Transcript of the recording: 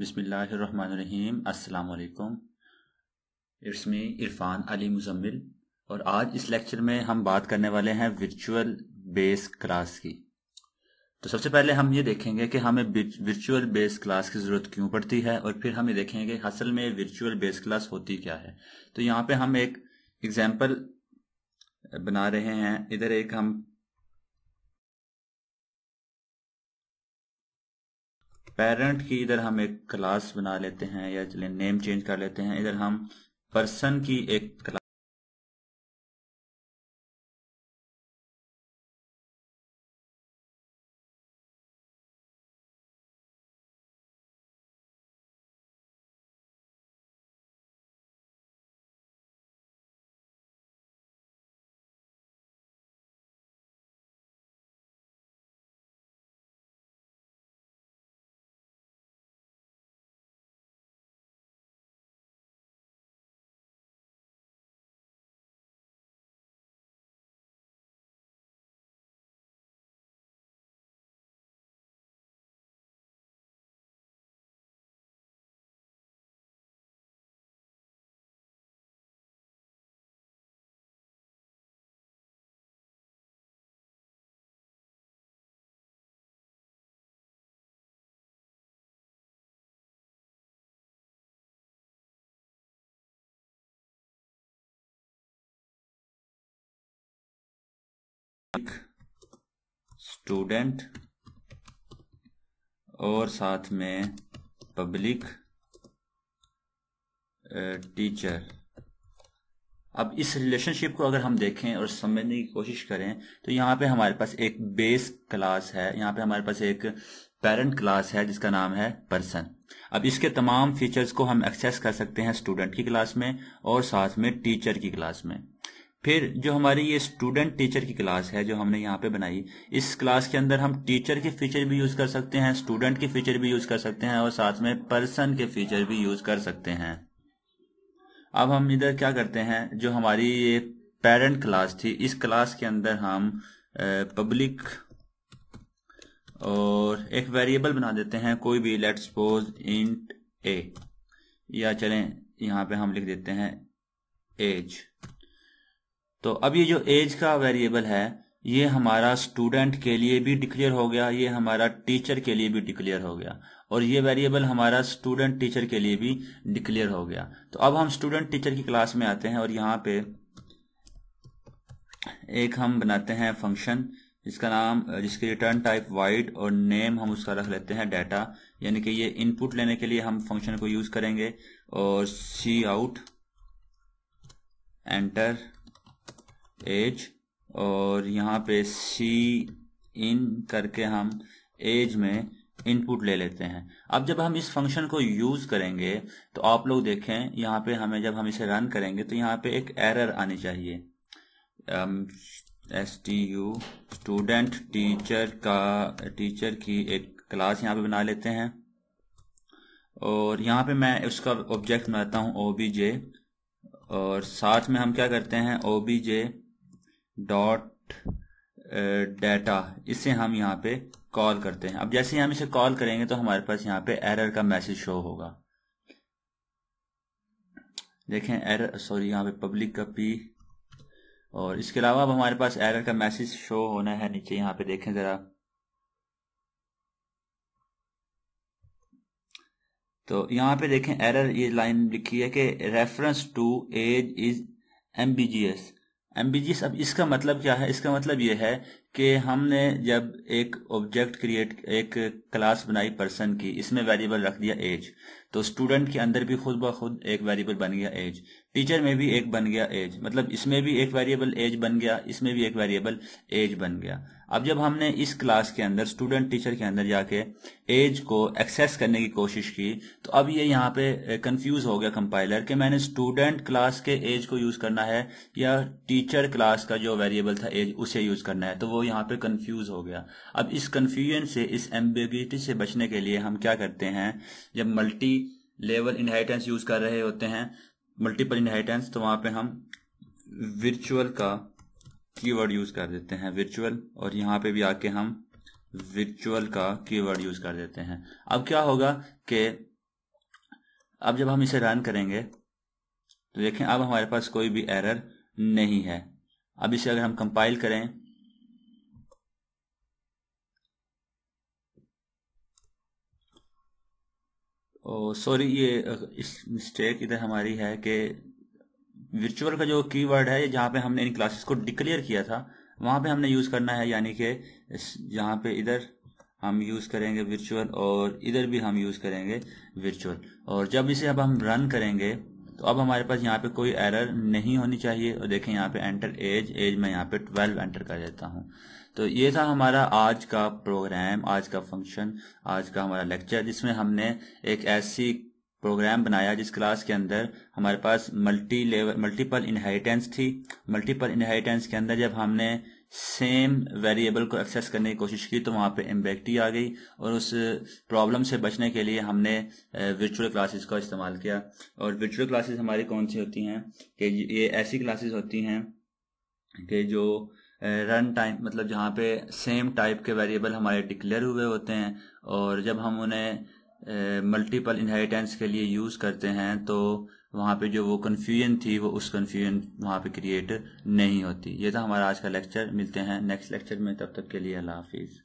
बिसमीम अल्लाम it's me Irfan Ali Muzammil और आज इस लेक्चर में हम बात करने वाले हैं वर्चुअल बेस क्लास की तो सबसे पहले हम ये देखेंगे कि हमें वर्चुअल बेस क्लास की ज़रूरत क्यों पड़ती है और फिर हम ये देखेंगे असल में वर्चुअल बेस क्लास होती क्या है तो यहाँ पे हम एक एग्जाम्पल बना रहे हैं इधर एक हम पेरेंट की इधर हम एक क्लास बना लेते हैं या चलिए नेम चेंज कर लेते हैं इधर हम पर्सन की एक क्लास स्टूडेंट और साथ में पब्लिक टीचर अब इस रिलेशनशिप को अगर हम देखें और समझने की कोशिश करें तो यहां पे हमारे पास एक बेस क्लास है यहां पे हमारे पास एक पेरेंट क्लास है जिसका नाम है पर्सन अब इसके तमाम फीचर्स को हम एक्सेस कर सकते हैं स्टूडेंट की क्लास में और साथ में टीचर की क्लास में फिर जो हमारी ये स्टूडेंट टीचर की क्लास है जो हमने यहाँ पे बनाई इस क्लास के अंदर हम टीचर के फीचर भी यूज कर सकते हैं स्टूडेंट के फीचर भी यूज कर सकते हैं और साथ में पर्सन के फीचर भी यूज कर सकते हैं अब हम इधर क्या करते हैं जो हमारी ये पेरेंट क्लास थी इस क्लास के अंदर हम पब्लिक और एक वेरिएबल बना देते हैं कोई भी लेट सपोज इंट ए या चलें यहाँ पे हम लिख देते हैं एज तो अब ये जो एज का वेरिएबल है ये हमारा स्टूडेंट के लिए भी डिक्लेयर हो गया ये हमारा टीचर के लिए भी डिक्लेयर हो गया और ये वेरिएबल हमारा स्टूडेंट टीचर के लिए भी डिक्लेयर हो गया तो अब हम स्टूडेंट टीचर की क्लास में आते हैं और यहाँ पे एक हम बनाते हैं फंक्शन जिसका नाम जिसकी रिटर्न टाइप वाइड और नेम हम उसका रख लेते हैं डाटा यानी कि ये इनपुट लेने के लिए हम फंक्शन को यूज करेंगे और सी आउट एंटर एज और यहाँ पे सी इन करके हम एज में इनपुट ले लेते हैं अब जब हम इस फंक्शन को यूज करेंगे तो आप लोग देखें यहाँ पे हमें जब हम इसे रन करेंगे तो यहाँ पे एक एरर आनी चाहिए S T U student teacher का टीचर की एक क्लास यहाँ पे बना लेते हैं और यहाँ पे मैं उसका ऑब्जेक्ट बनाता हूँ ओ और साथ में हम क्या करते हैं O B J dot data uh, इसे हम यहाँ पे कॉल करते हैं अब जैसे हम इसे कॉल करेंगे तो हमारे पास यहाँ पे एरर का मैसेज शो होगा देखें एरर सॉरी यहाँ पे पब्लिक का पी और इसके अलावा अब हमारे पास एरर का मैसेज शो होना है नीचे यहाँ पे देखें जरा तो यहाँ पे देखें एरर ये लाइन लिखी है कि रेफरेंस टू एज इज एमबीजीएस एम्बिजियस अब इसका मतलब क्या है इसका मतलब यह है कि हमने जब एक ऑब्जेक्ट क्रिएट एक क्लास बनाई पर्सन की इसमें वेरिएबल रख दिया एज तो स्टूडेंट के अंदर भी खुद ब खुद एक वेरिएबल बन गया एज टीचर में भी एक बन गया एज मतलब इसमें भी एक वेरिएबल एज बन गया इसमें भी एक वेरिएबल एज बन गया अब जब हमने इस क्लास के अंदर स्टूडेंट टीचर के अंदर जाके एज को एक्सेस करने की कोशिश की तो अब ये यहाँ पे कंफ्यूज हो गया कंपाइलर कि मैंने स्टूडेंट क्लास के एज को यूज करना है या टीचर क्लास का जो वेरिएबल था एज उसे यूज करना है तो वो यहाँ पे कंफ्यूज हो गया अब इस कंफ्यूजन से इस एम्बिगिटी से बचने के लिए हम क्या करते हैं जब मल्टी लेवल इनहेरिटेंस यूज कर रहे होते हैं मल्टीपल इनहेरिटेंस तो वहां पे हम विर्चुअल का कीवर्ड यूज कर देते हैं विर्चुअल और यहाँ पे भी आके हम विर्चुअल का कीवर्ड यूज कर देते हैं अब क्या होगा कि अब जब हम इसे रन करेंगे तो देखें अब हमारे पास कोई भी एरर नहीं है अब इसे अगर हम कंपाइल करें सॉरी oh, ये इस मिस्टेक इधर हमारी है कि विचुअल का जो कीवर्ड है जहाँ पे हमने इन क्लासेस को डिक्लेयर किया था वहां पे हमने यूज़ करना है यानी कि यहाँ पे इधर हम यूज़ करेंगे विचुअल और इधर भी हम यूज़ करेंगे विचुअल और जब इसे अब हम रन करेंगे तो अब हमारे पास यहाँ पे कोई एरर नहीं होनी चाहिए और देखें यहाँ पे एंटर एज एज में यहाँ पे 12 एंटर कर देता हूँ तो ये था हमारा आज का प्रोग्राम आज का फंक्शन आज का हमारा लेक्चर जिसमें हमने एक ऐसी प्रोग्राम बनाया जिस क्लास के अंदर हमारे पास मल्टी लेवल मल्टीपल इनहेरिटेंस थी मल्टीपल इनहेरिटेंस के अंदर जब हमने सेम वेरिएबल को एक्सेस करने की कोशिश की तो वहां पे एम्बेक्टी आ गई और उस प्रॉब्लम uh, से बचने के लिए हमने वर्चुअल uh, क्लासेस का इस्तेमाल किया और वर्चुअल क्लासेस हमारी कौन सी होती हैं कि ये ऐसी क्लासेस होती हैं कि जो रन uh, टाइम मतलब जहाँ पे सेम टाइप के वेरिएबल हमारे डिक्लेयर हुए होते हैं और जब हम उन्हें मल्टीपल इनहेरिटेंस के लिए यूज करते हैं तो वहां पे जो वो कन्फ्यूजन थी वो उस कन्फ्यूजन वहां पे क्रिएट नहीं होती ये था हमारा आज का लेक्चर मिलते हैं नेक्स्ट लेक्चर में तब तक के लिए अल्लाह हाफिज़